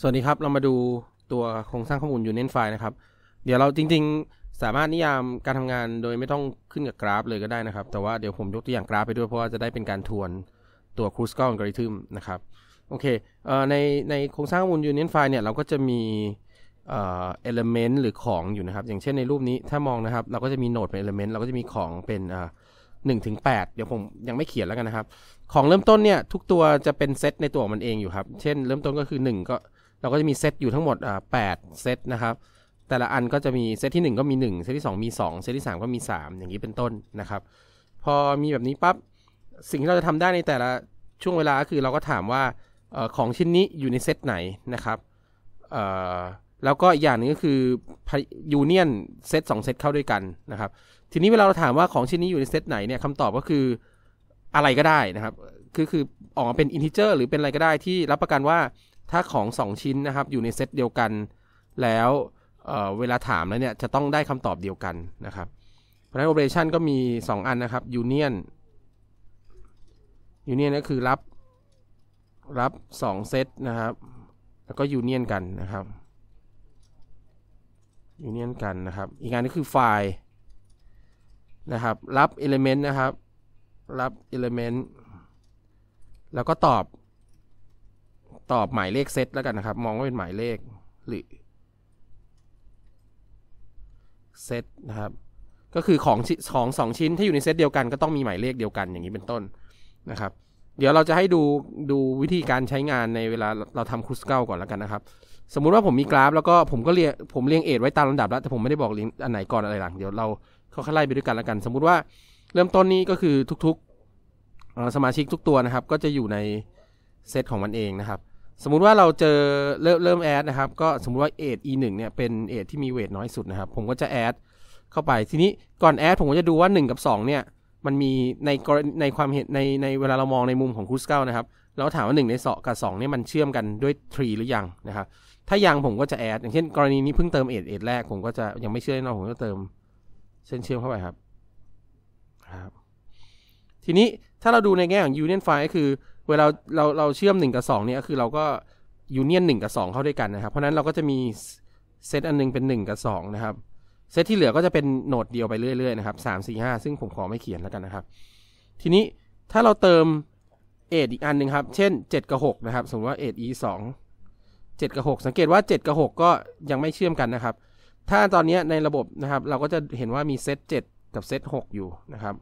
สวัสดีครับ เรามาดูตัวโครงสร้างข้อมูลยูเนนไฟล์นะครับ เดี๋ยวเราจริงๆ สามารถนิยามการทำงานโดยไม่ต้องขึ้นกับกราฟเลยก็ได้นะครับ แต่ว่าเดี๋ยวผมยกตัวอย่างกราฟไปด้วยเพราะว่าจะได้เป็นการทวนตัวครูสกอลกริทึมนะครับ โอเคเอในในโครงสร้างข้อมูลยูเนนไฟล์เนี่ย เราก็จะมี เอ่อ e l e m หรือของอยู่นะครับ อย่างเช่นในรูปนี้ถ้ามองนะครับ เราก็จะมีโนดเป็นอลเมนต์เราก็จะมีของเป็นเอ่อหนึ่งถึงแปดเดี๋ยวผมยังไม่เขียนแล้วกันนะครับ ของเริ่มต้นเนี่ยทุกตัวจะเป็นเซตในตัวมันเองอยู่ครับเช่น เริ่มต้นก็คือ1ก็เราก็จะมีเซตอยู่ทั้งหมดแปดเซตนะครับ แต่ละอันก็จะมีเซตที่ 1 ก็มี 1 เซตที่2มี 2 เซตที่3ก็มี 3 อย่างนี้เป็นต้นนะครับ พอมีแบบนี้ปั๊บ สิ่งที่เราจะทำได้ในแต่ละช่วงเวลาคือเราก็ถามว่าออของชิ้นนี้อยู่ในเซตไหนนะครับ แล้วก็อีกอย่างนึงก็คือยูเนียนเซตสองเซตเข้าด้วยกันนะครับ ทีนี้เวลาเราถามว่าของชิ้นนี้อยู่ในเซตไหนเนี่ยคำตอบก็คืออะไรก็ได้นะครับ คือคือออกมาเป็นอินทิเจอร์หรือเป็นอะไรก็ได้ที่รับประกันว่าถ้าของ 2 ชิ้นนะครับอยู่ในเซตเดียวกัน แล้วเเวลาถามแล้วเนี่ย จะต้องได้คำตอบเดียวกันนะครับเพราะฉะนั้นโอ p e r a t i o n ก็มี 2 อันนะครับยูเนียนยูเนียนก็คือรับรับ2เซตนะครับ แล้วก็ยูเนียนกันนะครับยูเนียนกันนะครับ อีกอันก็คือไฟล์นะครับ รับ element นะครับรับ element แล้วก็ตอบตอบหมายเลขเซตแล้วกันนะครับ มองว่าเป็นหมายเลขหรือเซตนะครับ ก็คือของของสองชิ้น ถ้าอยู่ในเซตเดียวกัน ก็ต้องมีหมายเลขเดียวกันอย่างนี้เป็นต้นนะครับ เดี๋ยวเราจะให้ดู ดูวิธีการใช้งานในเวลาเราทำครูสเก้ลก่อนแล้วกันนะครับ สมมุติว่าผมมีกราฟแล้วก็ผมก็เรียงผมเรียงเอทไว้ตามลำดับแล้ว แต่ผมไม่ได้บอกอันไหนก่อนอะไรหลัง เดี๋ยวเราค่อยไล่ไปด้วยกันแล้วกัน สมมุติว่าเริ่มต้นนี้ก็คือทุกๆสมาชิกทุกตัวนะครับ ก็จะอยู่ในเซตของมันเองนะครับสมมุติว่าเราเจอเริ่มเริ่มแอดนะครับ ก็สมมุติว่าเอท e หนึ่งเนี่ยเป็นเอทที่มีเวทน้อยสุดนะครับ ผมก็จะแอดเข้าไป ทีนี้ก่อนแอดผมก็จะดูว่า 1 กับ 2 เนี่ย มันมีในในความเห็นในในเวลาเรามองในมุมของครูสเกลนะครับเราถามว่า 1 ในสอะกับ2เนี่ยมันเชื่อมกันด้วยทรีหรือยังนะครับ ถ้ายังผมก็จะแอดอย่างเช่น กรณีนี้เพิ่งเติมเอทเอทแรก ผมก็จะยังไม่เชื่อแน่นอนผมก็เติมเส้นเชื่อมเข้าไปครับครับ ทีนี้ถ้าเราดูในแง่ของูเนี่ยนไฟก็คือเวลาเราเราเชื่อม 1 กับ2เนี่ยคือเราก็ยูเนียน1กับ 2 เข้าด้วยกันนะครับ เพราะนั้นเราก็จะมีเซตอันนึงเป็น 1 กับ 2 นะครับเซตที่เหลือก็จะเป็นโหนดเดียวไปเรื่อย ๆนะครับ3 4 5 ซึ่งผมขอไม่เขียนแล้วกันนะครับ ทีนี้ถ้าเราเติมเอทอีกอันหนึ่งครับ เช่น 7 กับ 6 นะครับ สมมติว่าเอท e 2 7 กับ 6 สังเกตว่า 7 กับ 6 ก็ยังไม่เชื่อมกันนะครับ ถ้าตอนนี้ในระบบนะครับ เราก็จะเห็นว่ามีเซต7กับเซต6อยู่นะครับ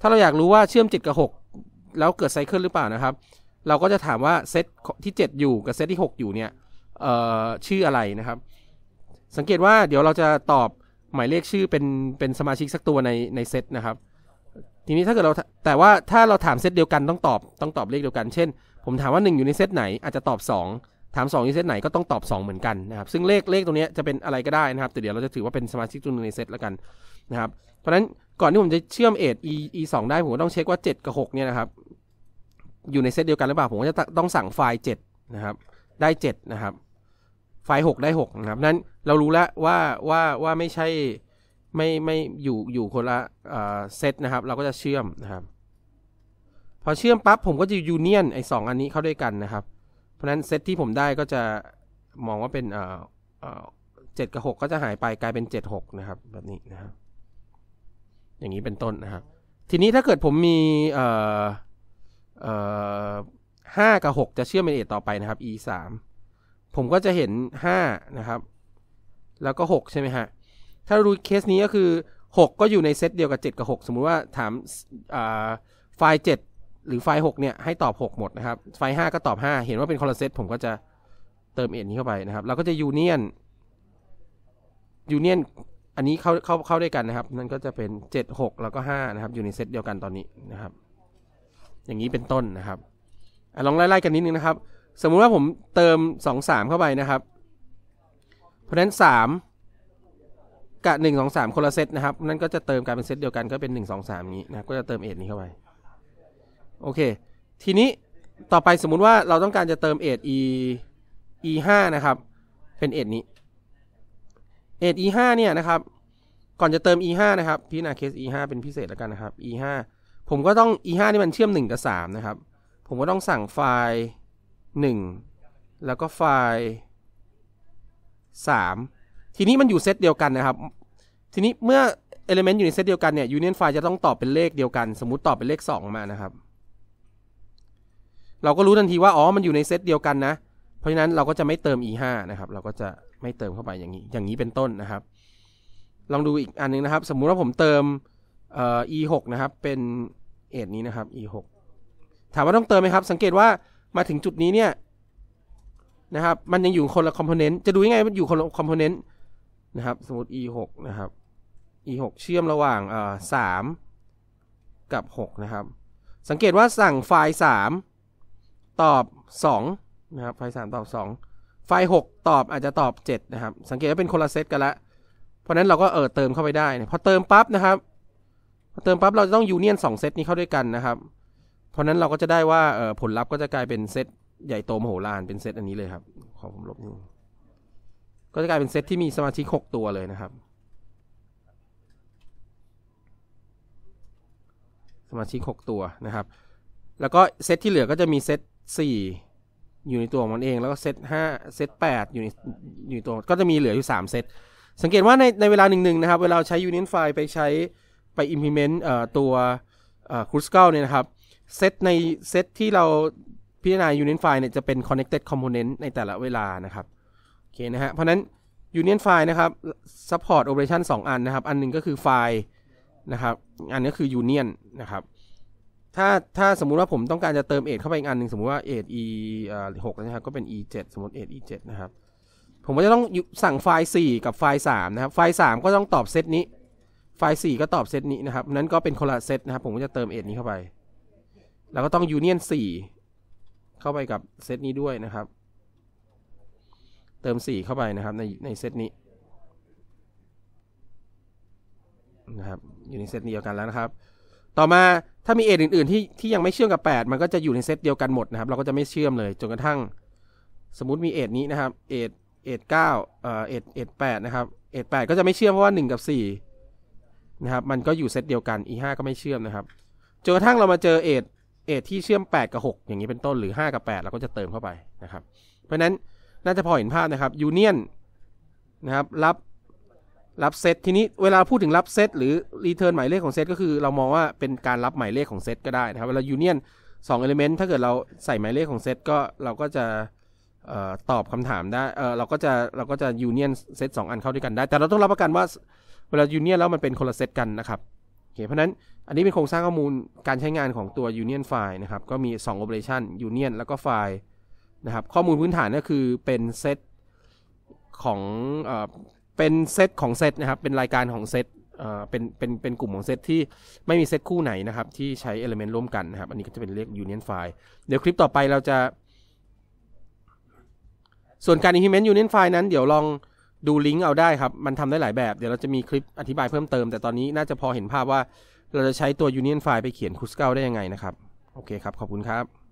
ถ้าเราอยากรู้ว่าเชื่อม7กับ6แล้วเกิดไซเคิลหรือเปล่านะครับ เราก็จะถามว่าเซตที่ 7 อยู่กับเซตที่ 6 อยู่เนี่ยชื่ออะไรนะครับ สังเกตว่าเดี๋ยวเราจะตอบหมายเลขชื่อเป็นเป็นสมาชิกสักตัวในในเซตนะครับ ทีนี้ถ้าเกิดเราแต่ว่าถ้าเราถามเซตเดียวกันต้องตอบต้องตอบเลขเดียวกัน เช่น ผมถามว่า 1 อยู่ในเซตไหนอาจจะตอบ 2 ถาม2อยู่เซตไหนก็ต้องตอบ 2 เหมือนกันนะครับ ซึ่งเลขเลขตรงนี้จะเป็นอะไรก็ได้นะครับแต่เดี๋ยวเราจะถือว่าเป็นสมาชิกตัวหนึ่งในเซตแล้วกันนะครับ เพราะฉนั้นก่อนที่ผมจะเชื่อมเอท e e 2ได้ผมต้องเช็คว่า 7 กับ6เนี่ยนะครับอยู่ในเซตเดียวกันหรือเปล่า ผมก็จะต้องสั่งไฟล์7นะครับ ได้ 7 นะครับ ไฟล์6ได้ 6 นะครับ นั้นเรารู้แล้วว่าว่าว่าไม่ใช่ไม่ไม่อยู่อยู่คนละเซตนะครับ เราก็จะเชื่อมนะครับ พอเชื่อมปั๊บผมก็จะยูเนียนไอ้สองอันนี้เข้าด้วยกันนะครับ เพราะนั้นเซตที่ผมได้ก็จะมองว่าเป็นเเจ็ดกับหกก็จะหายไปกลายเป็นเจ็ดหกนะครับ แบบนี้นะครับ อย่างนี้เป็นต้นนะครับ ทีนี้ถ้าเกิดผมมีเอ่อเอ่อห้ากับหกจะเชื่อมเป็นเอทต่อไปนะครับ e สามผมก็จะเห็นห้านะครับ แล้วก็หกใช่ไหมฮะถ้ารู้เคสนี้ก็คือหกก็อยู่ในเซตเดียวกับเจ็ดกับหกสมมุติว่าถามไฟล์เจ็ดหรือไฟล์หกเนี่ย ให้ตอบหกหมดนะครับไฟล์ห้าก็ตอบห้าเห็นว่าเป็นคอลเซตผมก็จะเติมเอทนนี้เข้าไปนะครับ เราก็จะยูเนียนยูเนียนอันนี้เข้าเข้าเข้าด้วยกันนะครับนั่นก็จะเป็นเจ็ดหกแล้วก็ห้านะครับ อยู่ในเซตเดียวกันตอนนี้นะครับอย่างนี้เป็นต้นนะครับอลองไล่ๆกันนิดนึงนะครับ สมมุติว่าผมเติม2 3เข้าไปนะครับ เพราะฉะนั้น3กับ1 2 3คนละเซตนะครับ นั่นก็จะเติมกลายเป็นเซตเดียวกันก็เป็น1 2 3นี้นะก็จะเติมเอ็ดนี้เข้าไปโอเค ทีนี้ต่อไปสมมุติว่าเราต้องการจะเติมเอ็ด e e ห้านะครับเป็นเอ็นี้เอ็ด e ห้าเนี่ยนะครับ ก่อนจะเติม e ห้านะครับพิ่าราเคส e ห้าเป็นพิเศษแล้วกันนะครับ e ห้าผมก็ต้อง e 5นี่มันเชื่อม 1 กับ 3 นะครับ ผมก็ต้องสั่งไฟล์ 1 แล้วก็ไฟล์ 3 ทีนี้มันอยู่เซตเดียวกันนะครับ ทีนี้เมื่อ element อยู่ในเซตเดียวกันเนี่ย union ไฟล์จะต้องตอบ เป็น เลขเดียวกัน สมมติตอบ เป็น เลข 2 มานะครับ เราก็รู้ทันทีว่า อ๋อ มันอยู่ในเซตเดียวกันนะ เพราะฉะนั้นเราก็จะไม่เติม e 5นะครับ เราก็จะไม่เติมเข้าไปอย่างนี้ อย่างนี้เป็นต้นนะครับ ลองดูอีกอันนึงนะครับ สมมุติว่าผมเติมเอ่อ e หกนะครับ เป็นเอทนี้นะครับ e หกถามว่าต้องเติมไหมครับสังเกตว่ามาถึงจุดนี้เนี่ยนะครับมันยังอยู่คนละคอมโพเนนต์จะดูยังไงมันอยู่คนละคอมโพเนนต์นะครับสมมติ e หกนะครับ e หกเชื่อมระหว่างเอ่อสามกับหกนะครับสังเกตว่าสั่งไฟล์สามตอบสองนะครับไฟล์สามตอบสองไฟล์หกตอบอาจจะตอบเจ็ดนะครับสังเกตว่าเป็นคนละเซตกันละเพราะนั้นเราก็เออเติมเข้าไปได้พอเติมปั๊บนะครับเติมปั๊บเราจะต้องยูเนียนสองเซตนี้เข้าด้วยกันนะครับ เพราะนั้นเราก็จะได้ว่าผลลัพธ์ก็จะกลายเป็นเซตใหญ่โตมโหฬารเป็นเซตอันนี้เลยครับ ขอผมลบนี่ก็จะกลายเป็นเซตที่มีสมาชิกหกตัวเลยนะครับ สมาชิกหกตัวนะครับ แล้วก็เซตที่เหลือก็จะมีเซตสี่อยู่ในตัวของมันเองแล้วก็เซตห้าเซตแปดอยู่ในอยู่ในตัวก็จะมีเหลืออยู่สามเซตสังเกตว่าในในเวลาหนึ่งหนะครับเวลาใช้ยูเนียนไฟไปใช้ไป implement ตัว c r u c i a l เนี่ยนะครับเซตในเซตที่เราพิจารณา u n i f e เนี่ยจะเป็น connected component ในแต่ละเวลานะครับ โอเคนะฮะ เพราะนั้น Union File นะครับ support operation 2 อันนะครับ อันนึงก็คือไฟล์นะครับ อันนี้คือ Union นะครับ ถ้าถ้าสมมุติว่าผมต้องการจะเติมเอทเข้าไปอีกอันหนึ่งสมมุติว่าเอท e หกนะครับก็เป็น e เจ็ดสมมติเอท e เจ็ดนะครับ ผมก็จะต้องสั่งไฟล์สี่กับไฟล์สามนะครับไฟล์สามก็ต้องตอบเซตนี้ไฟล์่ก็ตอบเซตนี้นะครับ นั้นก็เป็นคนละเซตนะครับ ผมก็จะเติมเอ็ดนี้เข้าไป แล้วก็ต้องยูเนียนสี่เข้าไปกับเซตนี้ด้วยนะครับ เติมสี่เข้าไปนะครับ ในในเซตนี้นะครับอยู่ในเซตเดียวกันแล้วนะครับ ต่อมาถ้ามีเอทอื่นๆที่ที่ยังไม่เชื่อมกับ8มันก็จะอยู่ในเซตเดียวกันหมดนะครับ เราก็จะไม่เชื่อมเลยจนกระทั่ง สมมติมีเอทนี้นะครับเอทเอทเก้าเอเอทเอทแปดนะครับเอทแปดก็จะไม่เชื่อมเพราะว่าหนึ่งกับสี่นะครับมันก็อยู่เซตเดียวกัน e5 ก็ไม่เชื่อมนะครับจนกระทั่งเรามาเจอเอทเอทที่เชื่อม8กับ6 อย่างนี้เป็นต้นหรือ 5 กับ 8 เราก็จะเติมเข้าไปนะครับ เพราะนั้นน่าจะพอเห็นภาพนะครับยูเนียนนะครับรับรับเซตทีนี้เวลาพูดถึงรับเซตหรือรีเทิร์นหมายเลขของเซตก็คือเรามองว่าเป็นการรับหมายเลขของเซตก็ได้นะครับเวลายูเนียนสองเอลิเมนต์ถ้าเกิดเราใส่หมายเลขของเซตก็เราก็จะตอบคำถามได้เเราก็จะเราก็จะยูเนียนเซตสองอันเข้าด้วยกันได้ แต่เราต้องรับประกันว่าวลายูเนียนแล้วมันเป็นคนละเซตกันนะครับโอเคเพราะนั้นอันนี้เป็นโครงสร้างข้อมูลการใช้งานของตัวยูเนียนไฟล์นะครับ ก็มี2 operation ยูเนียนแล้วก็ไฟล์นะครับ ข้อมูลพื้นฐานก็คือเป็นเซตของเอเป็นเซตของเซตนะครับ เป็นรายการของเซตเเป็นเป็นเป็นกลุ่มของเซตที่ไม่มีเซตคู่ไหนนะครับ ที่ใช้ element ร่วมกันนะครับ อันนี้ก็จะเป็นเรียก union file เดี๋ยวคลิปต่อไปเราจะ ส่วนการ implement union file นั้นเดี๋ยวลองดูลิงก์เอาได้ครับ มันทำได้หลายแบบ เดี๋ยวเราจะมีคลิปอธิบายเพิ่มเติมแต่ตอนนี้น่าจะพอเห็นภาพว่าเราจะใช้ตัว Union File ไปเขียนคู s เก l l ได้ยังไงนะครับ โอเคครับ ขอบคุณครับ